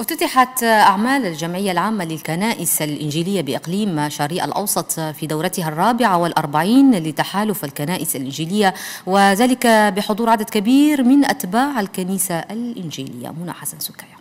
افتتحت أعمال الجمعية العامة للكنائس الإنجيلية بإقليم شريع الأوسط في دورتها الرابعة والأربعين لتحالف الكنائس الإنجيلية وذلك بحضور عدد كبير من أتباع الكنيسة الإنجيلية منى حسن سكايا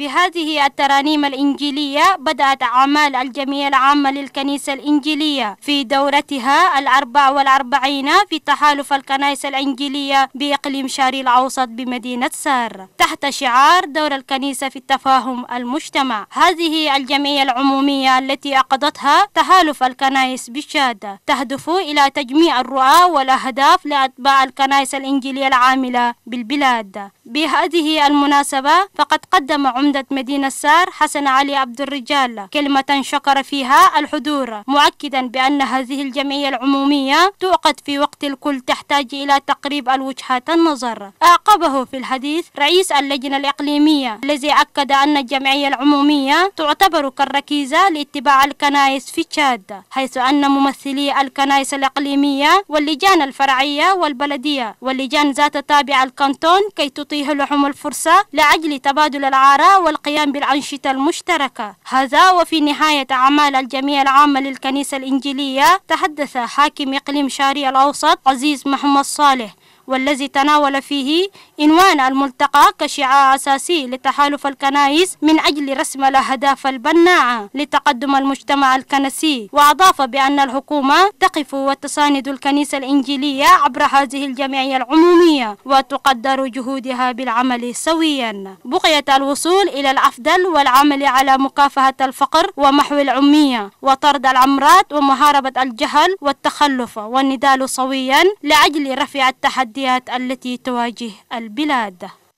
بهذه الترانيم الإنجيلية بدأت أعمال الجمعية العامة للكنيسة الإنجيلية في دورتها الأربع والأربعين في تحالف الكنائس الإنجيلية بإقليم شاري الأوسط بمدينة سار تحت شعار دور الكنيسة في التفاهم المجتمع هذه الجمعية العمومية التي عقدتها تحالف الكنائس بالشادة تهدف إلى تجميع الرؤى والأهداف لأتباع الكنائس الإنجيلية العاملة بالبلاد بهذه المناسبة فقد قدم عمدة مدينة سار حسن علي عبد الرجال كلمة شكر فيها الحضور مؤكدا بأن هذه الجمعية العمومية تعقد في وقت الكل تحتاج إلى تقريب الوجهات النظر أعقبه في الحديث رئيس اللجنة الإقليمية الذي أكد أن الجمعية العمومية تعتبر كالركيزة لاتباع الكنائس في تشاد حيث أن ممثلي الكنائس الإقليمية واللجان الفرعية والبلدية واللجان ذات تابع الكانتون كي تطيع فيه الفرصة لأجل تبادل الآراء والقيام بالأنشطة المشتركة هذا وفي نهاية أعمال الجمعية العامة للكنيسة الإنجيلية تحدث حاكم إقليم شاري الأوسط عزيز محمد صالح والذي تناول فيه عنوان الملتقى كشعار أساسي لتحالف الكنائس من أجل رسم الأهداف البناعة لتقدم المجتمع الكنسي وأضاف بأن الحكومة تقف وتساند الكنيسة الإنجيلية عبر هذه الجمعية العمومية وتقدر جهودها بالعمل سويا بقية الوصول إلى الأفضل والعمل على مكافحة الفقر ومحو العمية وطرد العمرات ومحاربة الجهل والتخلف والنضال سويا لأجل رفع التحدي التحديات التي تواجه البلاد